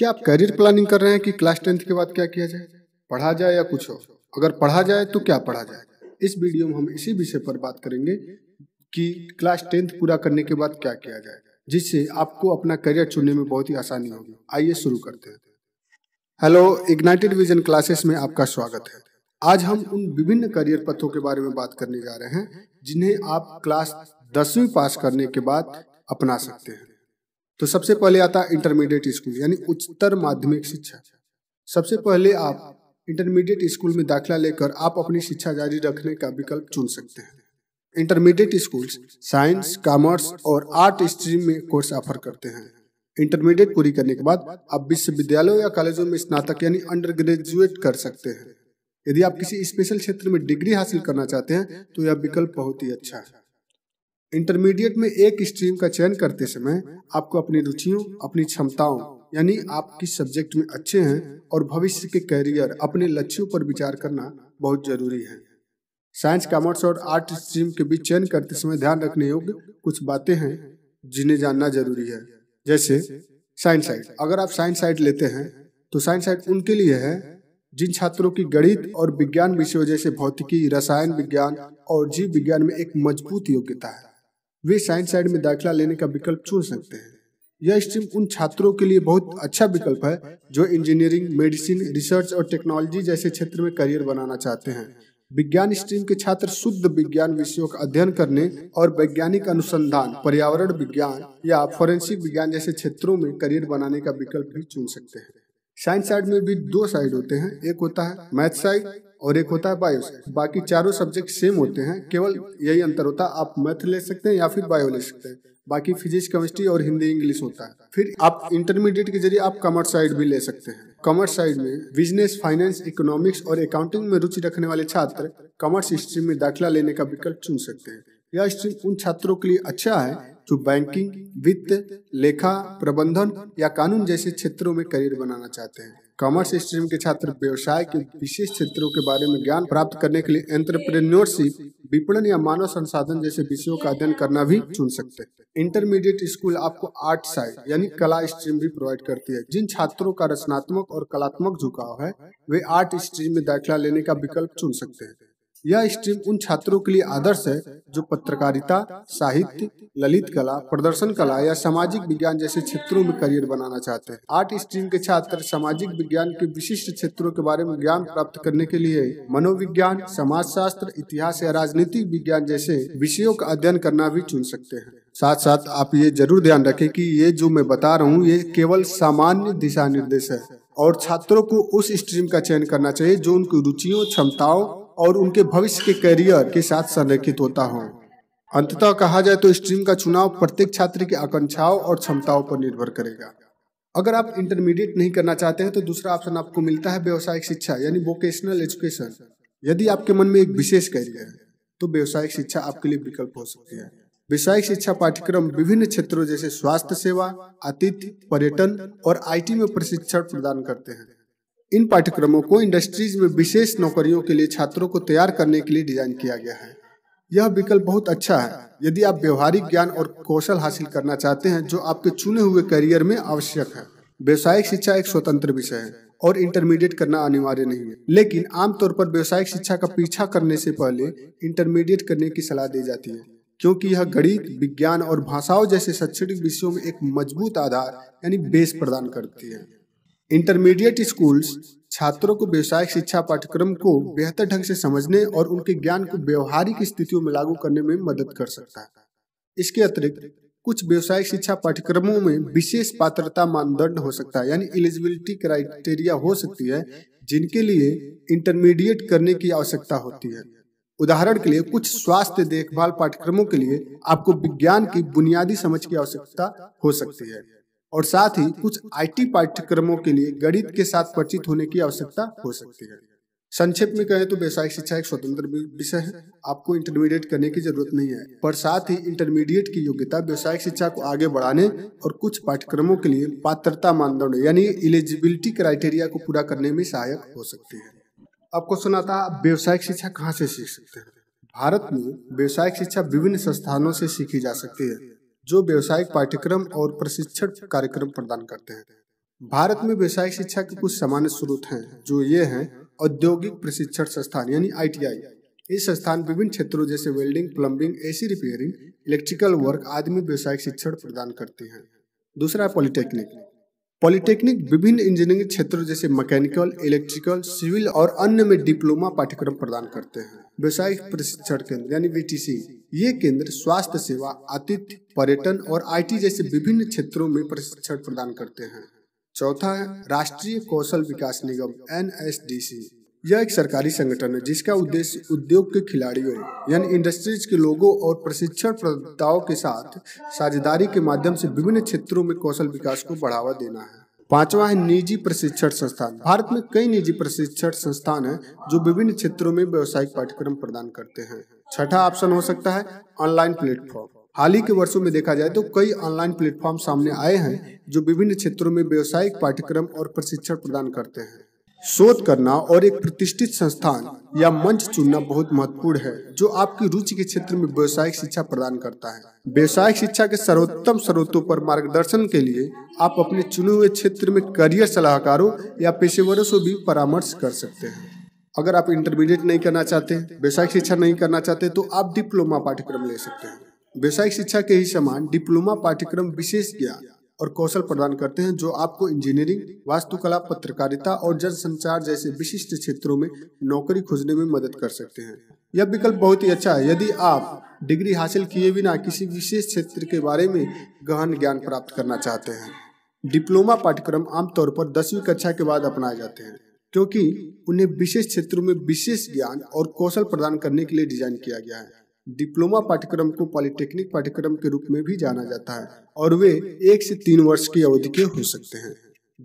क्या आप career planning कर रहे हैं कि क्लास टेंथ के बाद क्या किया जाए पढ़ा जाए या कुछ हो अगर पढ़ा जाए तो क्या पढ़ा जाए इस वीडियो में हम इसी विषय पर बात करेंगे कि क्लास टेंथ पूरा करने के बाद क्या किया जाए जिससे आपको अपना करियर चुनने में बहुत ही आसानी होगी आइए शुरू करते हैं हेलो इग्नाइटेड विजन क्लासेस में आपका स्वागत है आज हम उन विभिन्न करियर पथों के बारे में बात करने जा रहे हैं जिन्हें आप क्लास दसवीं पास करने के बाद अपना सकते हैं तो सबसे पहले आता है इंटरमीडिएट स्कूल यानी उच्चतर माध्यमिक शिक्षा सबसे पहले आप इंटरमीडिएट स्कूल में दाखिला लेकर आप अपनी शिक्षा जारी रखने का विकल्प चुन सकते हैं इंटरमीडिएट स्कूल्स साइंस कॉमर्स और आर्ट स्ट्रीम में कोर्स ऑफर करते हैं इंटरमीडिएट पूरी करने के बाद आप विश्वविद्यालयों या कॉलेजों में स्नातक यानी अंडर ग्रेजुएट कर सकते हैं यदि आप किसी स्पेशल क्षेत्र में डिग्री हासिल करना चाहते हैं तो यह विकल्प बहुत ही अच्छा है इंटरमीडिएट में एक स्ट्रीम का चयन करते समय आपको अपनी रुचियों अपनी क्षमताओं यानी आप किस सब्जेक्ट में अच्छे हैं और भविष्य के करियर अपने लक्ष्यों पर विचार करना बहुत जरूरी है साइंस कॉमर्स और आर्ट स्ट्रीम के बीच चयन करते समय ध्यान रखने योग्य कुछ बातें हैं जिन्हें जानना जरूरी है जैसे साइंस साइड अगर आप साइंस साइड लेते हैं तो साइंस साइड उनके लिए है जिन छात्रों की गणित और विज्ञान विषयों जैसे भौतिकी रसायन विज्ञान और जीव विज्ञान में एक मजबूत योग्यता है वे साइंस साइड में दाखिला लेने का विकल्प चुन सकते हैं यह स्ट्रीम उन छात्रों के लिए बहुत अच्छा विकल्प है जो इंजीनियरिंग मेडिसिन रिसर्च और टेक्नोलॉजी जैसे क्षेत्र में करियर बनाना चाहते हैं विज्ञान स्ट्रीम के छात्र शुद्ध विज्ञान विषयों का अध्ययन करने और वैज्ञानिक अनुसंधान पर्यावरण विज्ञान या फोरेंसिक विज्ञान जैसे क्षेत्रों में करियर बनाने का विकल्प भी चुन सकते हैं साइंस साइड में भी दो साइड होते हैं एक होता है मैथ साइड और एक होता है बायो बाकी चारों सब्जेक्ट सेम होते हैं केवल यही अंतर होता है आप मैथ ले सकते हैं या फिर बायो ले सकते हैं बाकी फिजिक्स केमिस्ट्री और हिंदी इंग्लिश होता है फिर आप इंटरमीडिएट के जरिए आप कॉमर्स साइड भी ले सकते हैं कॉमर्स साइड में बिजनेस फाइनेंस इकोनॉमिक्स और अकाउंटिंग में रुचि रखने वाले छात्र कॉमर्स स्ट्रीम में दाखिला लेने का विकल्प चुन सकते हैं यह स्ट्रीम उन छात्रों के लिए अच्छा है जो बैंकिंग वित्त लेखा प्रबंधन या कानून जैसे क्षेत्रों में करियर बनाना चाहते हैं कॉमर्स स्ट्रीम के छात्र व्यवसाय के विशेष क्षेत्रों के बारे में ज्ञान प्राप्त करने के लिए एंटरप्रेन्योरशिप विपणन या मानव संसाधन जैसे विषयों का अध्ययन करना भी चुन सकते हैं इंटरमीडिएट स्कूल आपको आर्ट साइड यानी कला स्ट्रीम भी प्रोवाइड करती है जिन छात्रों का रचनात्मक और कलात्मक झुकाव है वे आर्ट स्ट्रीम में दाखिला लेने का विकल्प चुन सकते हैं यह स्ट्रीम उन छात्रों के लिए आदर्श है जो पत्रकारिता साहित्य ललित कला प्रदर्शन कला या सामाजिक विज्ञान जैसे क्षेत्रों में करियर बनाना चाहते हैं आर्ट स्ट्रीम के छात्र सामाजिक विज्ञान के विशिष्ट क्षेत्रों के बारे में ज्ञान प्राप्त करने के लिए मनोविज्ञान समाज शास्त्र इतिहास या राजनीतिक विज्ञान जैसे विषयों का अध्ययन करना भी चुन सकते हैं साथ साथ आप ये जरूर ध्यान रखें कि ये जो मैं बता रहा हूँ ये केवल सामान्य दिशा निर्देश है और छात्रों को उस स्ट्रीम का चयन करना चाहिए जो उनकी रुचियों क्षमताओं और उनके भविष्य के करियर के साथ संरेखित होता हो अंततः कहा जाए तो स्ट्रीम का चुनाव प्रत्येक छात्र की आकांक्षाओं और क्षमताओं पर निर्भर करेगा अगर आप इंटरमीडिएट नहीं करना चाहते हैं तो दूसरा ऑप्शन आपको मिलता है व्यवसायिक शिक्षा यानी वोकेशनल एजुकेशन यदि आपके मन में एक विशेष करियर है तो व्यवसायिक शिक्षा आपके लिए विकल्प हो सकती है व्यवसायिक शिक्षा पाठ्यक्रम विभिन्न क्षेत्रों जैसे स्वास्थ्य सेवा आतिथ्य पर्यटन और आईटी में प्रशिक्षण प्रदान करते हैं इन पाठ्यक्रमों को इंडस्ट्रीज में विशेष नौकरियों के लिए छात्रों को तैयार करने के लिए डिजाइन किया गया है यह विकल्प बहुत अच्छा है यदि आप व्यवहारिक ज्ञान और कौशल हासिल करना चाहते हैं जो आपके चुने हुए करियर में आवश्यक है व्यवसायिक शिक्षा एक स्वतंत्र विषय है और इंटरमीडिएट करना अनिवार्य नहीं है लेकिन आमतौर पर व्यवसायिक शिक्षा का पीछा करने से पहले इंटरमीडिएट करने की सलाह दी जाती है क्योंकि यह गणित विज्ञान और भाषाओं जैसे शैक्षणिक विषयों में एक मजबूत आधार यानी बेस प्रदान करती है इंटरमीडिएट स्कूल्स छात्रों को व्यवसायिक शिक्षा पाठ्यक्रम को बेहतर ढंग से समझने और उनके ज्ञान को व्यवहारिक स्थितियों में लागू करने में मदद कर सकता है इसके अतिरिक्त कुछ व्यवसायिक शिक्षा पाठ्यक्रमों में विशेष पात्रता मानदंड हो सकता है यानी एलिजिबिलिटी क्राइटेरिया हो सकती है जिनके लिए इंटरमीडिएट करने की आवश्यकता होती है उदाहरण के लिए कुछ स्वास्थ्य देखभाल पाठ्यक्रमों के लिए आपको विज्ञान की बुनियादी समझ की आवश्यकता हो सकती है और साथ ही कुछ आईटी पाठ्यक्रमों के लिए गणित के साथ परिचित होने की आवश्यकता हो सकती है संक्षेप में कहें तो व्यावसायिक शिक्षा एक स्वतंत्र विषय है आपको इंटरमीडिएट करने की जरूरत नहीं है पर साथ ही इंटरमीडिएट की योग्यता व्यावसायिक शिक्षा को आगे बढ़ाने और कुछ पाठ्यक्रमों के लिए पात्रता मानदंड यानी एलिजिबिलिटी क्राइटेरिया को पूरा करने में सहायक हो सकती है अब क्वेश्चन आता है व्यावसायिक शिक्षा कहाँ से सीख सकते हैं भारत में व्यावसायिक शिक्षा विभिन्न संस्थानों से सीखी जा सकती है जो व्यावसायिक पाठ्यक्रम और प्रशिक्षण कार्यक्रम प्रदान करते हैं भारत में व्यावसायिक शिक्षा के कुछ सामान्य स्रोत हैं जो ये हैं औद्योगिक प्रशिक्षण संस्थान यानी आईटीआई इस संस्थान विभिन्न क्षेत्रों जैसे welding plumbing AC repairing electrical work आदि में व्यावसायिक शिक्षण प्रदान करते हैं दूसरा पॉलिटेक्निक पॉलिटेक्निक विभिन्न इंजीनियरिंग क्षेत्रों जैसे मैकेनिकल इलेक्ट्रिकल सिविल और अन्य में डिप्लोमा पाठ्यक्रम प्रदान करते हैं व्यावसायिक प्रशिक्षण केंद्र यानी वीटीसी ये केंद्र स्वास्थ्य सेवा आतिथ्य पर्यटन और आईटी जैसे विभिन्न क्षेत्रों में प्रशिक्षण प्रदान करते हैं चौथा है राष्ट्रीय कौशल विकास निगम एन यह एक सरकारी संगठन है जिसका उद्देश्य उद्योग के खिलाड़ियों यानी इंडस्ट्रीज के लोगों और प्रशिक्षण प्रदाताओं के साथ साझेदारी के माध्यम से विभिन्न क्षेत्रों में कौशल विकास को बढ़ावा देना है पांचवा है निजी प्रशिक्षण संस्थान भारत में कई निजी प्रशिक्षण संस्थान हैं जो विभिन्न क्षेत्रों में व्यावसायिक पाठ्यक्रम प्रदान करते हैं छठा ऑप्शन हो सकता है ऑनलाइन प्लेटफॉर्म हाल ही के वर्षों में देखा जाए तो कई ऑनलाइन प्लेटफॉर्म सामने आए हैं जो विभिन्न क्षेत्रों में व्यावसायिक पाठ्यक्रम और प्रशिक्षण प्रदान करते हैं शोध करना और एक प्रतिष्ठित संस्थान या मंच चुनना बहुत महत्वपूर्ण है जो आपकी रुचि के क्षेत्र में व्यवसायिक शिक्षा प्रदान करता है व्यवसायिक शिक्षा के सर्वोत्तम स्रोतों पर मार्गदर्शन के लिए आप अपने चुने हुए क्षेत्र में करियर सलाहकारों या पेशेवरों से भी परामर्श कर सकते हैं अगर आप इंटरमीडिएट नहीं करना चाहते व्यवसायिक शिक्षा नहीं करना चाहते तो आप डिप्लोमा पाठ्यक्रम ले सकते हैं व्यवसायिक शिक्षा के ही समान डिप्लोमा पाठ्यक्रम विशेष ज्ञान और कौशल प्रदान करते हैं जो आपको इंजीनियरिंग वास्तुकला पत्रकारिता और जनसंचार जैसे विशिष्ट क्षेत्रों में नौकरी खोजने में मदद कर सकते हैं यह विकल्प बहुत ही अच्छा है यदि आप डिग्री हासिल किए बिना किसी विशेष क्षेत्र के बारे में गहन ज्ञान प्राप्त करना चाहते हैं डिप्लोमा पाठ्यक्रम आमतौर पर दसवीं कक्षा के बाद अपनाए जाते हैं क्योंकि उन्हें विशेष क्षेत्रों में विशेष ज्ञान और कौशल प्रदान करने के लिए डिजाइन किया गया है डिप्लोमा पाठ्यक्रम को पॉलिटेक्निक पाठ्यक्रम के रूप में भी जाना जाता है और वे एक से तीन वर्ष की अवधि के हो सकते हैं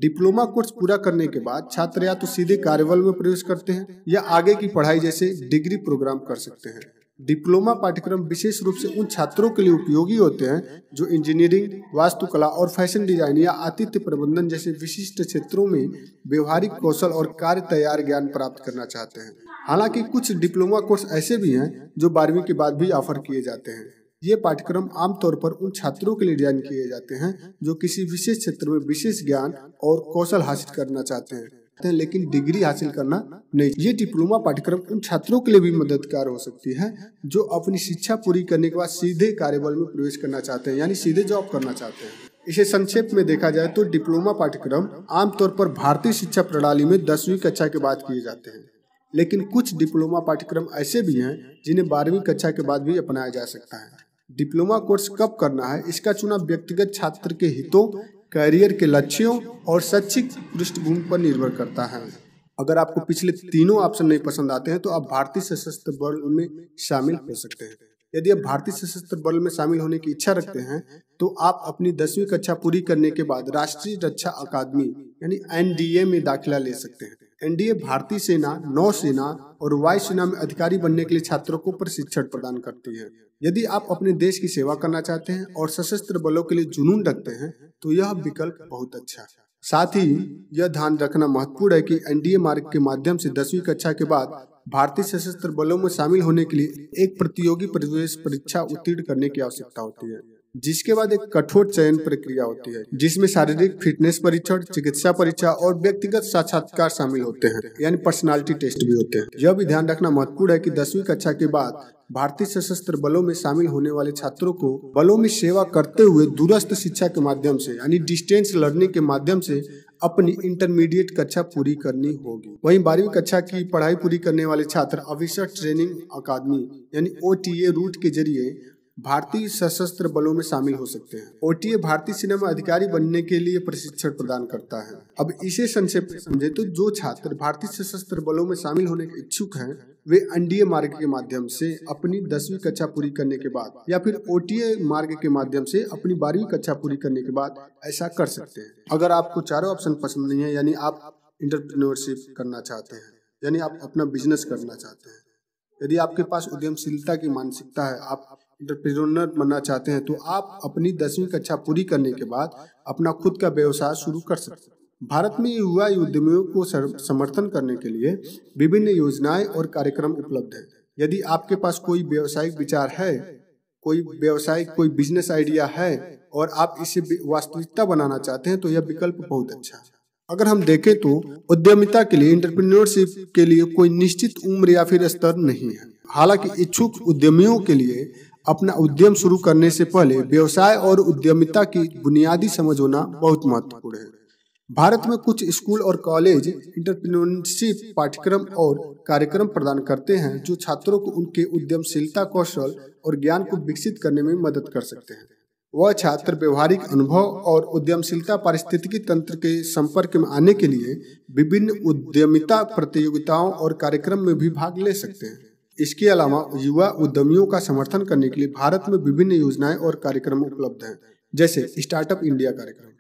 डिप्लोमा कोर्स पूरा करने के बाद छात्र या तो सीधे कार्यबल में प्रवेश करते हैं या आगे की पढ़ाई जैसे डिग्री प्रोग्राम कर सकते हैं डिप्लोमा पाठ्यक्रम विशेष रूप से उन छात्रों के लिए उपयोगी होते हैं जो इंजीनियरिंग वास्तुकला और फैशन डिजाइन या आतिथ्य प्रबंधन जैसे विशिष्ट क्षेत्रों में व्यवहारिक कौशल और कार्य तैयार ज्ञान प्राप्त करना चाहते हैं हालांकि कुछ डिप्लोमा कोर्स ऐसे भी हैं जो बारहवीं के बाद भी ऑफर किए जाते हैं ये पाठ्यक्रम आमतौर पर उन छात्रों के लिए डिजाइन किए जाते हैं जो किसी विशेष क्षेत्र में विशेष ज्ञान और कौशल हासिल करना चाहते हैं हैं लेकिन डिग्री हासिल करना नहीं ये डिप्लोमा पाठ्यक्रम उन छात्रों के लिए भी मददगार हो सकती है जो अपनी शिक्षा पूरी करने के बाद सीधे कार्यबल में प्रवेश करना चाहते हैं यानी सीधे जॉब करना चाहते हैं इसे संक्षेप में देखा जाए तो डिप्लोमा पाठ्यक्रम आमतौर पर भारतीय शिक्षा प्रणाली में दसवीं कक्षा के बाद किए जाते हैं लेकिन कुछ डिप्लोमा पाठ्यक्रम ऐसे भी हैं जिन्हें बारहवीं कक्षा के बाद भी अपनाया जा सकता है डिप्लोमा कोर्स कब करना है इसका चुनाव व्यक्तिगत छात्र के हितों कैरियर के लक्ष्यों और शैक्षिक पृष्ठभूमि पर निर्भर करता है अगर आपको पिछले तीनों ऑप्शन नहीं पसंद आते हैं तो आप भारतीय सशस्त्र बल में शामिल हो सकते हैं यदि आप भारतीय सशस्त्र बल में शामिल होने की इच्छा रखते हैं तो आप अपनी दसवीं कक्षा पूरी करने के बाद राष्ट्रीय रक्षा अकादमी यानी एनडीए में दाखिला ले सकते हैं एनडीए भारतीय सेना नौसेना और वायुसेना में अधिकारी बनने के लिए छात्रों को प्रशिक्षण प्रदान करती है यदि आप अपने देश की सेवा करना चाहते हैं और सशस्त्र बलों के लिए जुनून रखते हैं तो यह विकल्प बहुत अच्छा है साथ ही यह ध्यान रखना महत्वपूर्ण है कि एनडीए मार्ग के माध्यम से दसवीं कक्षा के बाद भारतीय सशस्त्र बलों में शामिल होने के लिए एक प्रतियोगी प्रवेश परीक्षा उत्तीर्ण करने की आवश्यकता होती है जिसके बाद एक कठोर चयन प्रक्रिया होती है जिसमें शारीरिक फिटनेस परीक्षण चिकित्सा परीक्षा और व्यक्तिगत साक्षात्कार शामिल होते हैं यानी पर्सनालिटी टेस्ट भी होते हैं यह भी ध्यान रखना महत्वपूर्ण है कि दसवीं कक्षा के बाद भारतीय सशस्त्र बलों में शामिल होने वाले छात्रों को बलों में सेवा करते हुए दूरस्थ शिक्षा के माध्यम से यानी डिस्टेंस लर्निंग के माध्यम से अपनी इंटरमीडिएट कक्षा पूरी करनी होगी वहीं बारहवीं कक्षा की पढ़ाई पूरी करने वाले छात्र अविसर ट्रेनिंग अकादमी यानी ओ रूट के जरिए भारतीय सशस्त्र बलों में शामिल हो सकते हैं ओ भारतीय सिनेमा अधिकारी बनने के लिए प्रशिक्षण प्रदान करता है अब इसे संक्षेप में समझे तो जो छात्र भारतीय सशस्त्र बलों में शामिल होने के इच्छुक हैं वे एनडीए मार्ग के माध्यम से अपनी दसवीं कक्षा पूरी करने के बाद या फिर ओ मार्ग के माध्यम से अपनी बारहवीं कक्षा पूरी करने के बाद ऐसा कर सकते हैं अगर आपको चारों ऑप्शन पसंद नहीं है यानी आप इंटरप्रीनोरशिप करना चाहते हैं यानी आप अपना बिजनेस करना चाहते हैं यदि आपके पास उद्यमशीलता की मानसिकता है आप इंटरप्रेन्योर बनना चाहते हैं तो आप अपनी दसवीं कक्षा पूरी करने के बाद अपना खुद का व्यवसाय शुरू कर सकते हैं भारत में युवा उद्यमियों को समर्थन करने के लिए विभिन्न योजनाएं और कार्यक्रम उपलब्ध हैं यदि आपके पास कोई व्यवसायिक विचार है कोई व्यवसायिक कोई बिजनेस आइडिया है और आप इसे वास्तविकता बनाना चाहते हैं तो यह विकल्प बहुत अच्छा है अगर हम देखें तो उद्यमिता के लिए इंटरप्रीनियोरशिप के लिए कोई निश्चित उम्र या फिर स्तर नहीं है हालांकि इच्छुक उद्यमियों के लिए अपना उद्यम शुरू करने से पहले व्यवसाय और उद्यमिता की बुनियादी समझ होना बहुत महत्वपूर्ण है भारत में कुछ स्कूल और कॉलेज इंटरप्रीनरशिप पाठ्यक्रम और कार्यक्रम प्रदान करते हैं जो छात्रों को उनके उद्यमशीलता कौशल और ज्ञान को विकसित करने में मदद कर सकते हैं वह छात्र व्यवहारिक अनुभव और उद्यमशीलता पारिस्थितिकी तंत्र के संपर्क में आने के लिए विभिन्न उद्यमिता प्रतियोगिताओं और कार्यक्रम में भी भाग ले सकते हैं इसके अलावा युवा उद्यमियों का समर्थन करने के लिए भारत में विभिन्न योजनाएं और कार्यक्रम उपलब्ध हैं जैसे स्टार्टअप इंडिया कार्यक्रम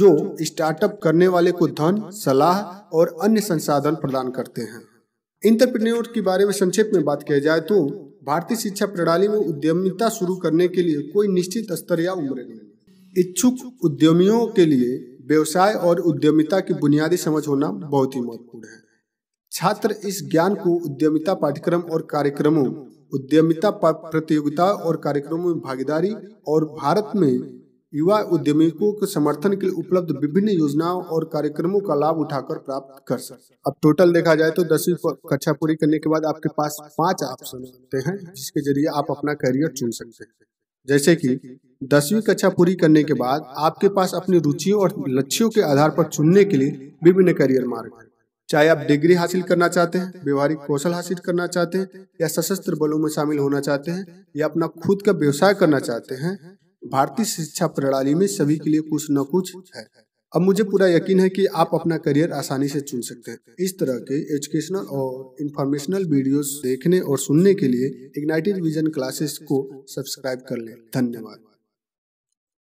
जो स्टार्टअप करने वाले को धन सलाह और अन्य संसाधन प्रदान करते हैं इंटरप्रेन्योर के बारे में संक्षेप में बात किया जाए तो भारतीय शिक्षा प्रणाली में उद्यमिता शुरू करने के लिए कोई निश्चित स्तर या उम्र नहीं इच्छुक उद्यमियों के लिए व्यवसाय और उद्यमिता की बुनियादी समझ होना बहुत ही महत्वपूर्ण है छात्र इस ज्ञान को उद्यमिता पाठ्यक्रम और कार्यक्रमों उद्यमिता प्रतियोगिता और कार्यक्रमों में भागीदारी और भारत में युवा उद्यमियों के समर्थन के लिए उपलब्ध विभिन्न योजनाओं और कार्यक्रमों का लाभ उठाकर प्राप्त कर सकते अब टोटल देखा जाए तो दसवीं कक्षा पूरी करने के बाद आपके पास पांच ऑप्शन होते हैं जिसके जरिए आप अपना करियर चुन सकते हैं जैसे कि दसवीं कक्षा पूरी करने के बाद आपके पास अपनी रुचियों और लक्ष्यों के आधार पर चुनने के लिए विभिन्न करियर मार्ग है चाहे आप डिग्री हासिल करना चाहते हैं व्यवहारिक कौशल हासिल करना चाहते हैं या सशस्त्र बलों में शामिल होना चाहते हैं या अपना खुद का व्यवसाय करना चाहते हैं भारतीय शिक्षा प्रणाली में सभी के लिए कुछ न कुछ है अब मुझे पूरा यकीन है कि आप अपना करियर आसानी से चुन सकते हैं इस तरह के एजुकेशनल और इंफॉर्मेशनल वीडियो देखने और सुनने के लिए इग्नाइटेड विजन क्लासेस को सब्सक्राइब कर लें धन्यवाद